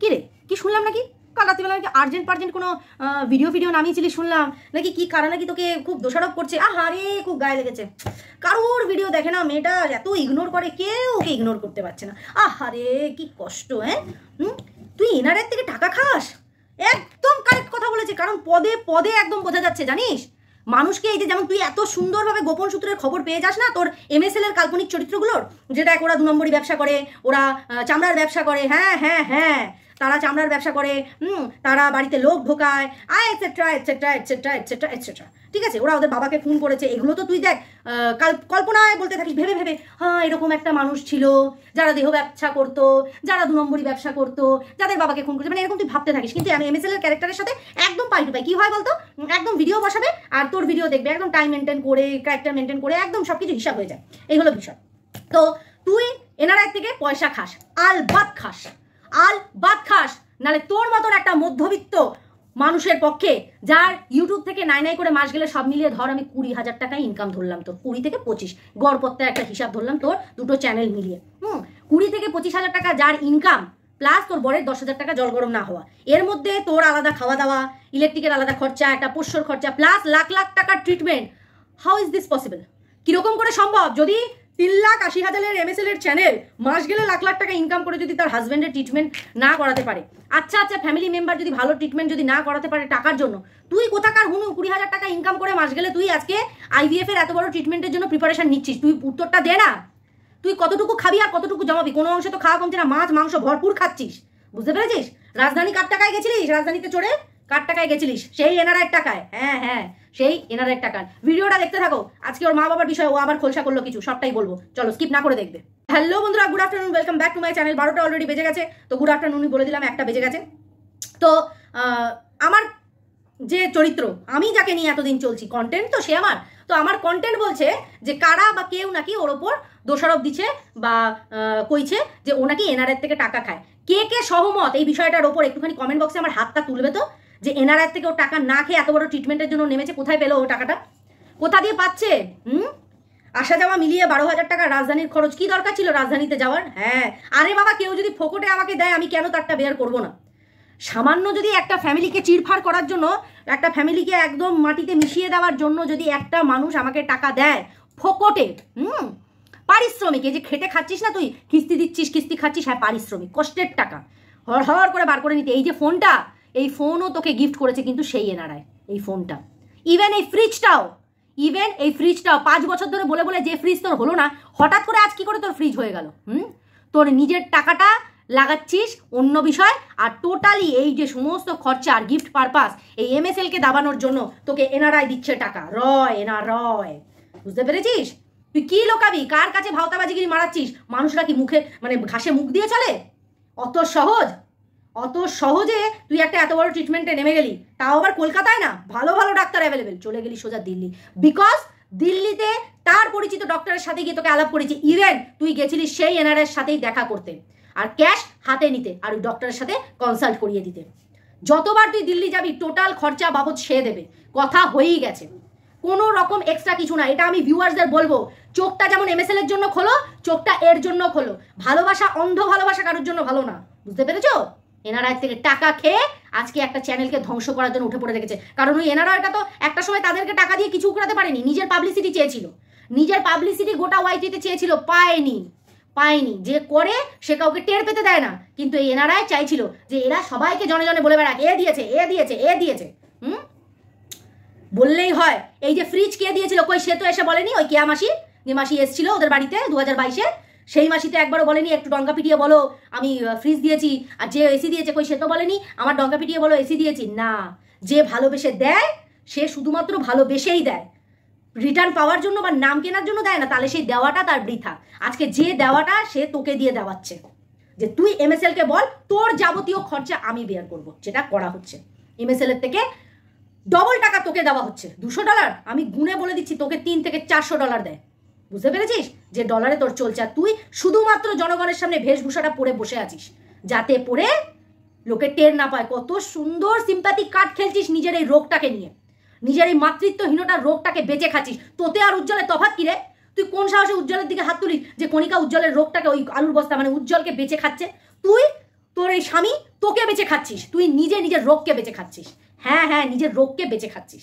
কি রে কি শুনলাম নাকি কাল রাত্রিবেলা নাকি আর্জেন্ট পার্জেন্ট কোনো ভিডিও ভিডিও নামিয়েছিলি শুনলাম নাকি কি কারা নাকি তোকে খুব দোষারোপ করছে আহারে খুব গায়ে লেগেছে কারোর ভিডিও দেখে না মেয়েটা এত ইগনোর করে কেউ ওকে ইগনোর করতে পারছে না আহারে কি কষ্ট হ্যাঁ তুই এনারের থেকে টাকা খাস একদম কারেক্ট কথা বলেছে কারণ পদে পদে একদম বোঝা যাচ্ছে জানিস মানুষকে এই যে যেমন তুই এত সুন্দরভাবে গোপন সূত্রের খবর পেয়ে যাস না তোর এম এস এল এর কাল্পনিক চরিত্রগুলোর যেটা এক ওরা দু নম্বরই ব্যবসা করে ওরা চামড়ার ব্যবসা করে হ্যাঁ হ্যাঁ হ্যাঁ তারা চামড়ার ব্যবসা করে হুম তারা বাড়িতে লোক ঢোকায় আয় etcetera etcetera etcetera etcetera etcetera ঠিক আছে ওরা ওদের বাবাকে ফোন করেছে এগুলো তো তুই দেখ কল্পনায় বলতে থাকিস ভেবে ভেবে হ্যাঁ এরকম একটা মানুষ ছিল যারা দেহ ব্যবসা করতো যারা দু নম্বরই ব্যবসা করতো যাদের বাবাকে ফোন করছে মানে এরকম তুই ভাবতে থাকিস কিন্তু আমি এমএসএল এর ক্যারেক্টারের সাথে একদম পাই টু পাই কী হয় বলতো একদম ভিডিও বসাবে আর তোর ভিডিও দেখবে একদম টাইম মেনটেন করে ক্যারেক্টার মেনটেন করে একদম সব কিছু হিসাব হয়ে যায় এই হলো বিষয় তো তুই এনআরআই থেকে পয়সা খাস আলবাত খাস আল বাদ খাস নাহলে তোর মতন একটা মধ্যবিত্ত মানুষের পক্ষে যার ইউটিউব থেকে নাই নাই করে মাস গেলে সব মিলিয়ে ধর আমি কুড়ি হাজার টাকা ইনকাম ধরলাম তোর কুড়ি থেকে পঁচিশ গড়পত্তা একটা হিসাব ধরলাম তোর দুটো চ্যানেল মিলিয়ে হুম কুড়ি থেকে পঁচিশ হাজার টাকা যার ইনকাম প্লাস তোর বরের দশ হাজার টাকা জল গরম না হওয়া এর মধ্যে তোর আলাদা খাওয়া দাওয়া ইলেকট্রিকের আলাদা খরচা একটা পোষ্যর খরচা প্লাস লাখ লাখ টাকার treatment how is this possible কিরকম করে সম্ভব যদি তিন লাখ আশি হাজারের এম এর চ্যানেল মাস গেলে লাখ লাখ টাকা ইনকাম করে যদি তার হাজব্যান্ডের ট্রিটমেন্ট না করাতে পারে আচ্ছা আচ্ছা ফ্যামিলি মেম্বার যদি ভালো ট্রিটমেন্ট যদি না করাতে পারে টাকার জন্য তুই কোথাকার হুনু কুড়ি হাজার টাকা ইনকাম করে মাস গেলে তুই আজকে আইভিএফ এর এত বড় ট্রিটমেন্টের জন্য প্রিপারেশন নিচ্ছিস তুই উত্তরটা দে না তুই কতটুকু খাবি আর কতটুকু জমাবি কোনো অংশে তো খাওয়া কমছে না মাছ মাংস ভরপুর খাচ্ছিস বুঝতে পেরেছিস রাজধানী কার টাকায় গেছিলিস রাজধানীতে চড়ে কার টাকায় গেছিলিস সেই এনারের টাকায় হ্যাঁ হ্যাঁ সেই এনারের টাকার ভিডিওটা দেখতে থাকো আজকে ওর মা বাবার বিষয়ে ও আবার খোলসা করলো কিছু সবটাই বলবো চলো স্কিপ না করে দেখবে হ্যালো বন্ধুরা good afternoon welcome back to my channel বারোটা অলরেডি বেজে গেছে তো গুড আফটারনুনই বলে দিলাম একটা বেজে গেছে তো আমার যে চরিত্র আমি যাকে নিয়ে এতদিন চলছি কন্টেন্ট তো সে আমার তো আমার কন্টেন্ট বলছে যে কারা বা কেউ নাকি ওর ওপর দোষারোপ দিচ্ছে বা কইছে যে ও নাকি এনআরএর থেকে টাকা খায় কে কে সহমত এই বিষয়টার ওপর একটুখানি কমেন্ট বক্সে আমার হাতটা তুলবে তো যে এনআরআই থেকে ও টাকা না খেয়ে এত বড় ট্রিটমেন্টের জন্য নেমেছে কোথায় পেলো ও টাকাটা কোথা দিয়ে পাচ্ছে হুম আসা যাওয়া মিলিয়ে বারো হাজার টাকা রাজধানীর খরচ কি দরকার ছিল রাজধানীতে যাওয়ার হ্যাঁ আরে বাবা কেউ যদি ফোকটে আমাকে দেয় আমি কেন তারটা বেয়ার করবো না সামান্য যদি একটা ফ্যামিলিকে চিরফার করার জন্য একটা ফ্যামিলিকে একদম মাটিতে মিশিয়ে দেওয়ার জন্য যদি একটা মানুষ আমাকে টাকা দেয় ফোকটে হুম পারিশ্রমিক এই যে খেটে খাচ্ছিস না তুই কিস্তি দিচ্ছিস কিস্তি খাচ্ছিস হ্যাঁ পারিশ্রমিক কষ্টের টাকা হর হর করে বার করে নিতে এই যে ফোনটা এই ফোনও তোকে গিফট করেছে কিন্তু সেই এনারায় এই ফোনটা ইভেন এই ফ্রিজটাও ইভেন এই ফ্রিজটাও পাঁচ বছর ধরে বলে বলে যে ফ্রিজ তোর হলো না হঠাৎ করে আজ কি করে তোর ফ্রিজ হয়ে গেল হুম তোর নিজের টাকাটা লাগাচ্ছিস অন্য বিষয় আর টোটালি এই যে সমস্ত খরচা আর গিফট পারপাস এই এম এস এলকে দাবানোর জন্য তোকে এনারাই দিচ্ছে টাকা রয় রয় বুঝতে পেরেছিস তুই কি লোকাবি কার কাছে ভাওতাবাজিগিরি মারাচ্ছিস মানুষরা কি মুখে মানে ঘাসে মুখ দিয়ে চলে অত সহজ অত সহজে তুই একটা এত বড় ট্রিটমেন্টে নেমে গেলি তাও আবার কলকাতায় না ভালো ভালো ডাক্তার অ্যাভেলেবেল চলে গেলি সোজা দিল্লি বিকজ দিল্লিতে তার পরিচিত ডক্টরের সাথে গিয়ে তোকে আলাপ করেছি ইভেন তুই গেছিলি সেই এনআরএর সাথেই দেখা করতে আর ক্যাশ হাতে নিতে আর ওই ডক্টরের সাথে কনসাল্ট করিয়ে দিতে যতবার তুই দিল্লি যাবি টোটাল খরচা বাবদ সে দেবে কথা হয়েই গেছে কোনো রকম এক্সট্রা কিছু না এটা আমি ভিউয়ার্সদের বলবো চোখটা যেমন এমএসএল এর জন্য খোলো চোখটা এর জন্য খোলো ভালোবাসা অন্ধ ভালোবাসা কারোর জন্য ভালো না বুঝতে পেরেছো এনআরআই থেকে টাকা খেয়ে আজকে একটা চ্যানেলকে ধ্বংস করার জন্য উঠে পড়ে রেখেছে কারণ ওই এনআরআইটা তো একটা সময় তাদেরকে টাকা দিয়ে কিছু উকড়াতে পারেনি নিজের পাবলিসিটি চেয়েছিল নিজের পাবলিসিটি গোটা ওয়াইটিতে চেয়েছিল পায়নি পায়নি যে করে সে কাউকে টের পেতে দেয় না কিন্তু এই এনআরআই চাইছিল যে এরা সবাইকে জনে জনে বলে বেড়াক এ দিয়েছে এ দিয়েছে এ দিয়েছে হুম বললেই হয় এই যে ফ্রিজ কে দিয়েছিল কই সে তো এসে বলেনি ওই কেয়া মাসি যে মাসি ওদের বাড়িতে দু হাজার বাইশে সেই মাসি তো একবারও বলেনি একটু ডঙ্কা পিটিয়ে বলো আমি ফ্রিজ দিয়েছি আর যে এসি দিয়েছে কই সে তো বলেনি আমার ডঙ্কা পিটিয়ে বলো এসি দিয়েছি না যে ভালোবেসে দেয় সে শুধুমাত্র ভালোবেসেই দেয় রিটার্ন পাওয়ার জন্য বা নাম কেনার জন্য দেয় না তাহলে সেই দেওয়াটা তার বৃথা আজকে যে দেওয়াটা সে তোকে দিয়ে দেওয়াচ্ছে যে তুই এম এস এলকে বল তোর যাবতীয় খরচা আমি বেয়ার করব যেটা করা হচ্ছে এম এল এর থেকে ডবল টাকা তোকে দেওয়া হচ্ছে দুশো ডলার আমি গুনে বলে দিচ্ছি তোকে তিন থেকে চারশো ডলার দেয় বুঝতে পেরেছিস যে ডলারে তোর চলছে আর তুই শুধুমাত্র জনগণের সামনে ভেষভূষাটা পরে বসে আছিস যাতে পরে লোকে টের না পায় কত সুন্দর সিম্প্যাথিক কার্ড খেলছিস নিজের এই রোগটাকে নিয়ে নিজের এই মাতৃত্বহীনতার রোগটাকে বেঁচে খাচ্ছিস তোতে আর উজ্জ্বলের তফাৎ কিরে তুই কোন সাহসে উজ্জ্বলের দিকে হাত তুলিস যে কণিকা উজ্জ্বলের রোগটাকে ওই আলুর বস্তা মানে উজ্জ্বলকে বেঁচে খাচ্ছে তুই তোর এই স্বামী তোকে বেঁচে খাচ্ছিস তুই নিজে নিজের রোগকে বেঁচে খাচ্ছিস হ্যাঁ হ্যাঁ নিজের রোগকে বেঁচে খাচ্ছিস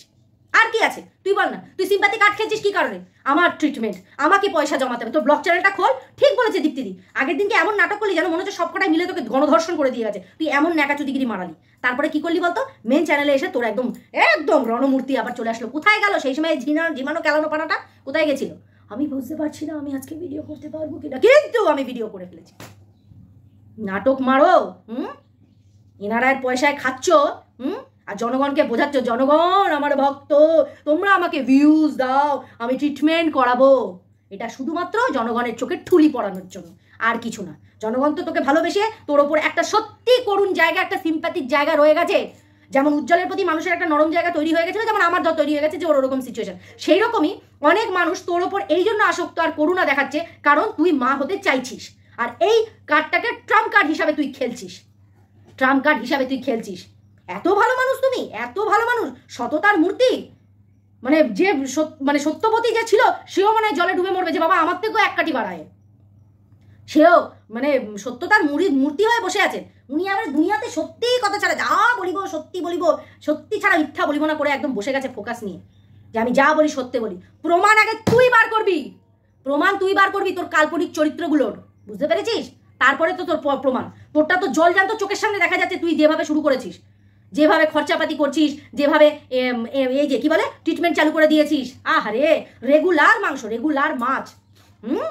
আর কি আছে তুই বল না তুই সিম্পাতি কার্ড খেলছিস কি কারণে আমার ট্রিটমেন্ট আমাকে পয়সা জমাতে হবে তোর ব্লক চ্যানেলটা খোল ঠিক বলেছে দীপ্তিদি আগের দিনকে এমন নাটক করলি যেন মনে হচ্ছে সবকটাই মিলে তোকে গণধর্ষণ করে দিয়ে গেছে তুই এমন চুদিগিরি মারালি তারপরে কি করলি বলতো মেন চ্যানেলে এসে তোর একদম একদম রণমূর্তি আবার চলে আসলো কোথায় গেল সেই সময় ঝিনা ঝিমানো কেলানো পানাটা কোথায় গেছিল আমি বুঝতে পারছি না আমি আজকে ভিডিও করতে পারবো কিনা কিন্তু আমি ভিডিও করে ফেলেছি নাটক মারো হুম এনারায়ের পয়সায় খাচ্ছ হুম আর জনগণকে বোঝাচ্ছ জনগণ আমার ভক্ত তোমরা আমাকে ভিউজ দাও আমি ট্রিটমেন্ট করাবো এটা শুধুমাত্র জনগণের চোখে ঠুলি পড়ানোর জন্য আর কিছু না জনগণ তো তোকে ভালোবেসে তোর ওপর একটা সত্যি করুণ জায়গা একটা সিম্প্যাথিক জায়গা রয়ে গেছে যেমন উজ্জ্বলের প্রতি মানুষের একটা নরম জায়গা তৈরি হয়ে গেছে যেমন আমার তৈরি হয়ে গেছে যে ওরকম সিচুয়েশন সেই রকমই অনেক মানুষ তোর ওপর এই জন্য আসক্ত আর করুণা দেখাচ্ছে কারণ তুই মা হতে চাইছিস আর এই কার্ডটাকে ট্রাম্প কার্ড হিসাবে তুই খেলছিস ট্রাম্প কার্ড হিসাবে তুই খেলছিস এত ভালো মানুষ তুমি এত ভালো মানুষ সততার মূর্তি মানে যে মানে সত্যপতি যে ছিল সেও মানে জলে ডুবে মরবে যে বাবা আমার থেকেও এক কাটি বাড়ায় সেও মানে সত্যতার মুড়ি মূর্তি হয়ে বসে আছেন উনি আমার দুনিয়াতে সত্যি কথা ছাড়া যা বলিব সত্যি বলিব সত্যি ছাড়া মিথ্যা বলিব না করে একদম বসে গেছে ফোকাস নিয়ে যে আমি যা বলি সত্যি বলি প্রমাণ আগে তুই বার করবি প্রমাণ তুই বার করবি তোর কাল্পনিক চরিত্রগুলোর বুঝতে পেরেছিস তারপরে তো তোর প্রমাণ তোরটা তো জল জানতো চোখের সামনে দেখা যাচ্ছে তুই যেভাবে শুরু করেছিস যেভাবে খরচাপাতি করছিস যেভাবে এই যে কী বলে ট্রিটমেন্ট চালু করে দিয়েছিস রে রেগুলার মাংস রেগুলার মাছ হুম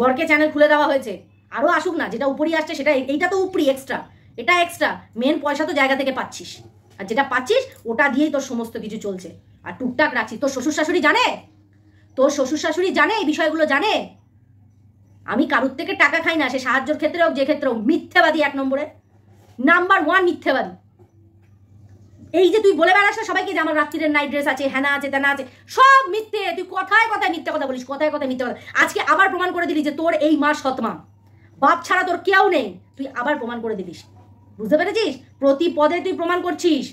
বরকে চ্যানেল খুলে দেওয়া হয়েছে আরও আসুক না যেটা উপরি আসছে সেটা এইটা তো উপরি এক্সট্রা এটা এক্সট্রা মেন পয়সা তো জায়গা থেকে পাচ্ছিস আর যেটা পাচ্ছিস ওটা দিয়েই তোর সমস্ত কিছু চলছে আর টুকটাক রাখছিস তোর শ্বশুর শাশুড়ি জানে তোর শ্বশুর শাশুড়ি জানে এই বিষয়গুলো জানে আমি কারুর থেকে টাকা খাই না সে সাহায্যের ক্ষেত্রে হোক যে ক্ষেত্রে হোক মিথ্যেবাদী এক নম্বরে নাম্বার ওয়ান মিথ্যেবাদী এই যে তুই বলে বেড়াস না সবাইকে যে আমার রাত্রির নাইট ড্রেস আছে হ্যানা আছে তেনা আছে সব মিথ্যে তুই কথায় কথায় মিথ্যে কথা বলিস কথায় কথায় মিথ্যে কথা আজকে আবার প্রমাণ করে দিলি যে তোর এই মা সৎমা বাপ ছাড়া তোর কেউ নেই তুই আবার প্রমাণ করে দিলিস বুঝতে পেরেছিস প্রতি পদে তুই প্রমাণ করছিস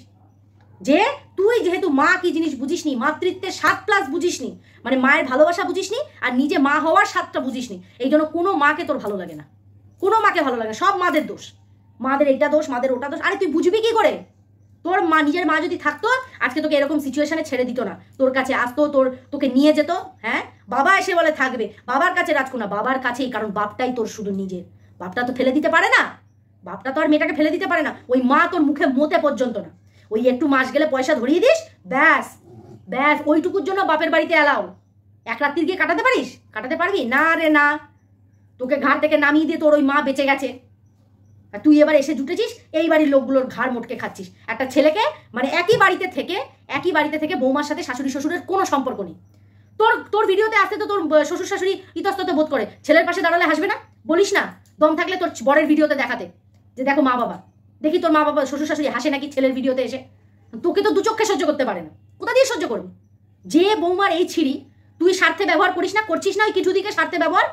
যে তুই যেহেতু মা কি জিনিস বুঝিসনি মাতৃত্বের সাত প্লাস বুঝিসনি মানে মায়ের ভালোবাসা বুঝিসনি আর নিজে মা হওয়ার সাতটা বুঝিসনি এই জন্য কোনো মাকে তোর ভালো লাগে না কোনো মাকে ভালো লাগে সব মাদের দোষ মাদের এটা দোষ মাদের ওটা দোষ আরে তুই বুঝবি কি করে তোর মা নিজের মা যদি থাকতো আজকে তোকে এরকম সিচুয়েশনে ছেড়ে দিত না তোর কাছে আসতো তোর তোকে নিয়ে যেত হ্যাঁ বাবা এসে বলে থাকবে বাবার কাছে রাজকুনা বাবার কাছেই কারণ বাপটাই তোর শুধু নিজের বাপটা তো ফেলে দিতে পারে না বাপটা তো আর মেয়েটাকে ফেলে দিতে পারে না ওই মা তোর মুখে মোতে পর্যন্ত না ওই একটু মাস গেলে পয়সা ধরিয়ে দিস ব্যাস ব্যাস ওইটুকুর জন্য বাপের বাড়িতে অ্যালাউ এক রাত্রির গিয়ে কাটাতে পারিস কাটাতে পারবি না রে না তোকে ঘাট থেকে নামিয়ে দিয়ে তোর ওই মা বেঁচে গেছে আর তুই এবার এসে জুটেছিস এই বাড়ির লোকগুলোর ঘাড় মোটকে খাচ্ছিস একটা ছেলেকে মানে একই বাড়িতে থেকে একই বাড়িতে থেকে বৌমার সাথে শাশুড়ি শ্বশুরের কোনো সম্পর্ক নেই তোর তোর ভিডিওতে আসতে তো তোর শ্বশুর শাশুড়ি ইতস্তত বোধ করে ছেলের পাশে দাঁড়ালে হাসবে না বলিস না দম থাকলে তোর বরের ভিডিওতে দেখাতে যে দেখো মা বাবা দেখি তোর মা বাবা শ্বশুর শাশুড়ি হাসে নাকি ছেলের ভিডিওতে এসে তোকে তো দুচক্ষে সহ্য করতে পারে না কোথা দিয়ে সহ্য করবি যে বৌমার এই ছিঁড়ি তুই স্বার্থে ব্যবহার করিস না করছিস না ওই কিছু দিকে স্বার্থে ব্যবহার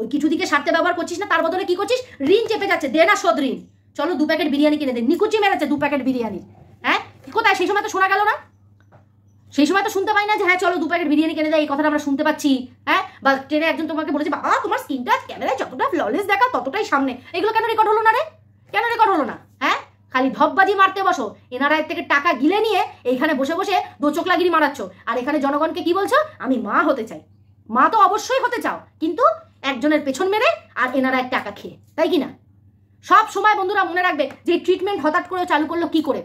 ওই কিছু দিকে সারতে ব্যবহার করছিস না তার বদলে কি করছিস ঋণ চেপে যাচ্ছে দে না শোধ ঋণ চলো দু প্যাকেট বিরিয়ানি কিনে দে নিকুচি মেরেছে দু প্যাকেট বিরিয়ানি হ্যাঁ কোথায় সেই সময় তো শোনা গেল না সেই সময় তো শুনতে পাই না যে হ্যাঁ চলো দু প্যাকেট বিরিয়ানি কিনে দেয় এই কথাটা আমরা শুনতে পাচ্ছি হ্যাঁ বা ট্রেনে একজন তোমাকে বলেছে বাবা তোমার স্কিনটা ক্যামেরায় যতটা ফ্ললেস দেখা ততটাই সামনে এগুলো কেন রেকর্ড হলো না রে কেন রেকর্ড হলো না হ্যাঁ খালি ধপবাজি মারতে বসো এনারা থেকে টাকা গিলে নিয়ে এইখানে বসে বসে লাগিয়ে মারাচ্ছ আর এখানে জনগণকে কি বলছো আমি মা হতে চাই মা তো অবশ্যই হতে চাও কিন্তু একজনের পেছন মেরে আর এনারা এক টাকা খেয়ে তাই কি না সব সময় বন্ধুরা মনে রাখবে যে ট্রিটমেন্ট হঠাৎ করে চালু করলো কি করে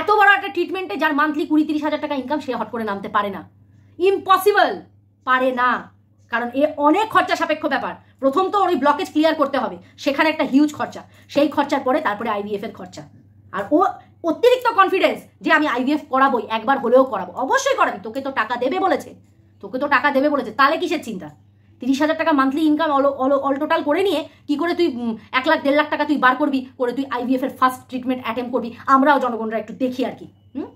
এত বড় একটা ট্রিটমেন্টে যার মান্থলি কুড়ি তিরিশ হাজার টাকা ইনকাম সে হট করে নামতে পারে না ইম্পসিবল পারে না কারণ এ অনেক খরচা সাপেক্ষ ব্যাপার প্রথম তো ওই ব্লকেজ ক্লিয়ার করতে হবে সেখানে একটা হিউজ খরচা সেই খরচার পরে তারপরে আইভিএফ এর খরচা আর ও অতিরিক্ত কনফিডেন্স যে আমি আইভিএফ করাবোই একবার হলেও করাবো অবশ্যই করাবি তোকে তো টাকা দেবে বলেছে তোকে তো টাকা দেবে বলেছে তাহলে কিসের চিন্তা তিরিশ হাজার টাকা মান্থলি ইনকাম অল টোটাল করে নিয়ে কি করে তুই এক লাখ দেড় লাখ টাকা তুই বার করবি করে তুই আইভিএফ এর ফার্স্ট ট্রিটমেন্ট অ্যাটেম্প করবি আমরাও জনগণরা একটু দেখি আর কি হুম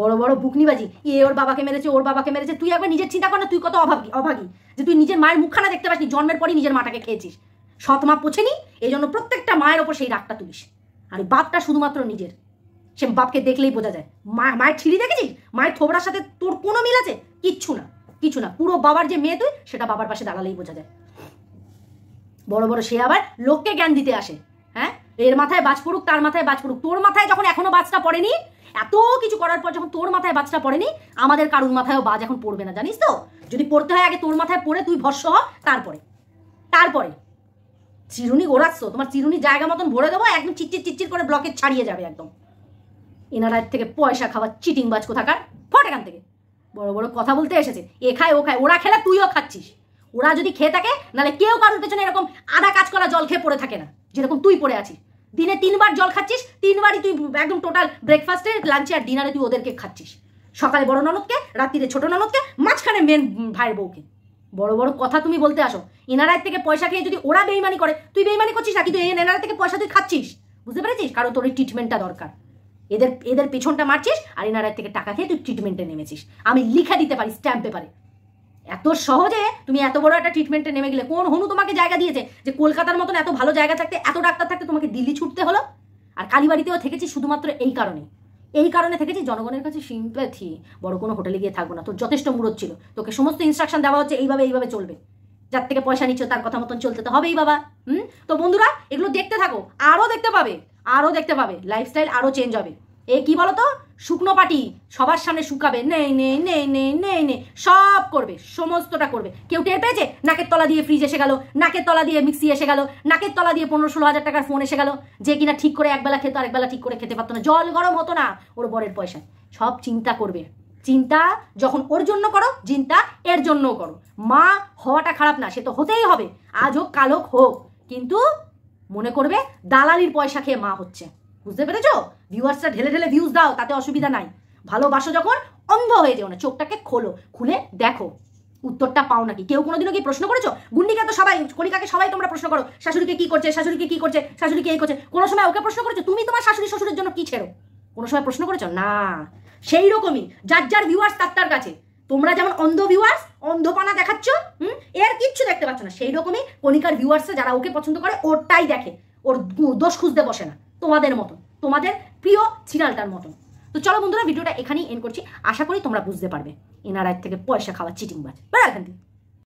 বড় বড় বুকনিবাজি এ ওর বাবাকে মেরেছে ওর বাবাকে মেরেছে তুই একবার নিজের চিন্তা কর না তুই কত অভাবী অভাগী যে তুই নিজের মায়ের মুখখানা দেখতে পাসনি জন্মের পরই নিজের মাটাকে খেয়েছিস সৎ মা পোছেনি এই জন্য প্রত্যেকটা মায়ের ওপর সেই রাগটা তুলিস আর বাপটা শুধুমাত্র নিজের সে বাপকে দেখলেই বোঝা যায় মা মায়ের ছিঁড়ি দেখেছিস মায়ের থোবড়ার সাথে তোর কোনো মিল আছে কিচ্ছু না কিছু না পুরো বাবার যে মেয়ে তুই সেটা বাবার পাশে দাঁড়ালেই বোঝা যায় বড় বড় সে আবার লোককে জ্ঞান দিতে আসে হ্যাঁ এর মাথায় বাজ পড়ুক তার মাথায় বাজ পড়ুক তোর মাথায় যখন এখনো বাজটা পড়েনি এত কিছু করার পর যখন তোর মাথায় বাজটা পড়েনি আমাদের কারুর মাথায়ও বাজ এখন পড়বে না জানিস তো যদি পড়তে হয় আগে তোর মাথায় পড়ে তুই ভস্য হ তারপরে তারপরে চিরুনি গোড়াচ্ছ তোমার চিরুনি জায়গা মতন ভরে দেবো একদম চিচির চিচির করে ব্লকে ছাড়িয়ে যাবে একদম এনারা থেকে পয়সা খাওয়া চিটিং বাজ কোথাকার ফট এখান থেকে বড় বড় কথা বলতে এসেছে এ খায় ও খায় ওরা খেলে তুইও খাচ্ছিস ওরা যদি খেয়ে থাকে নাহলে কেউ কারোর পেছনে এরকম আধা কাজ করা জল খেয়ে পড়ে থাকে না যেরকম তুই পড়ে আছিস দিনে তিনবার জল খাচ্ছিস তিনবারই তুই একদম টোটাল ব্রেকফাস্টে লাঞ্চে আর ডিনারে তুই ওদেরকে খাচ্ছিস সকালে বড় ননদকে রাত্রিরে ছোট ননদকে মাঝখানে মেন ভাইয়ের বউকে বড় বড় কথা তুমি বলতে আসো এনারায় থেকে পয়সা খেয়ে যদি ওরা বেইমানি করে তুই বেইমানি করছিস না কিন্তু এনারা থেকে পয়সা তুই খাচ্ছিস বুঝতে পেরেছিস কারণ তোর এই ট্রিটমেন্টটা দরকার এদের এদের পেছনটা মারছিস আর এনারা থেকে টাকা খেয়ে তুই ট্রিটমেন্টে নেমেছিস আমি লিখে দিতে পারি স্ট্যাম্প পেপারে এত সহজে তুমি এত বড় একটা ট্রিটমেন্টে নেমে গেলে কোন হনু তোমাকে জায়গা দিয়েছে যে কলকাতার মতন এত ভালো জায়গা থাকতে এত ডাক্তার থাকতে তোমাকে দিল্লি ছুটতে হলো আর কালীবাড়িতেও থেকেছি শুধুমাত্র এই কারণে এই কারণে থেকেছি জনগণের কাছে সিম্প্যাথি বড় কোনো হোটেলে গিয়ে থাকবো না তোর যথেষ্ট মুরত ছিল তোকে সমস্ত ইনস্ট্রাকশন দেওয়া হচ্ছে এইভাবে এইভাবে চলবে যার থেকে পয়সা নিচ্ছ তার কথা মতন চলতে তো হবেই বাবা হুম তো বন্ধুরা এগুলো দেখতে থাকো আরও দেখতে পাবে আরও দেখতে পাবে লাইফস্টাইল আরও চেঞ্জ হবে এ কি বলো তো শুকনো পাটি সবার সামনে শুকাবে নেই নেই নেই নেই নেই নেই সব করবে সমস্তটা করবে কেউ টের পেয়েছে নাকের তলা দিয়ে ফ্রিজ এসে গেল নাকের তলা দিয়ে মিক্সি এসে গেল নাকের তলা দিয়ে পনেরো ষোলো হাজার টাকার ফোন এসে গেল যে কিনা ঠিক করে একবেলা খেত আরেকবেলা ঠিক করে খেতে পারতো না জল গরম হতো না ওর বরের পয়সা সব চিন্তা করবে চিন্তা যখন ওর জন্য করো চিন্তা এর জন্যও করো মা হওয়াটা খারাপ না সে তো হতেই হবে আজ হোক কাল হোক কিন্তু মনে করবে দালালির পয়সা খেয়ে মা হচ্ছে বুঝতে পেরেছো ভিউয়ার্সরা ঢেলে ঢেলে ভিউজ দাও তাতে অসুবিধা নাই ভালোবাসো যখন অন্ধ হয়ে যেও না চোখটাকে খোলো খুলে দেখো উত্তরটা পাও নাকি কেউ কোনোদিনও কি প্রশ্ন করেছো গুন্ডিকা তো সবাই কনিকাকে সবাই তোমরা প্রশ্ন করো শাশুড়িকে কি করছে শাশুড়িকে কি করছে শাশুড়িকে এই করছে কোনো সময় ওকে প্রশ্ন করেছো তুমি তোমার শাশুড়ি শ্বশুরের জন্য কি ছেড়ো কোনো সময় প্রশ্ন করেছো না সেই রকমই যার যার ভিউয়ার্স তার তার কাছে তোমরা যেমন অন্ধ ভিউয়ার্স অন্ধপানা দেখাচ্ছ হুম এর কিচ্ছু দেখতে পাচ্ছ না সেই রকমই কণিকার ভিউয়ার্সরা যারা ওকে পছন্দ করে ওরটাই দেখে ওর দোষ খুঁজতে বসে না তোমাদের মতন তোমাদের প্রিয় ছিনালটার মতন তো চলো বন্ধুরা ভিডিওটা এখানেই এন্ড করছি আশা করি তোমরা বুঝতে পারবে এনআরআই থেকে পয়সা খাওয়া চিটিংবাজ বেড়া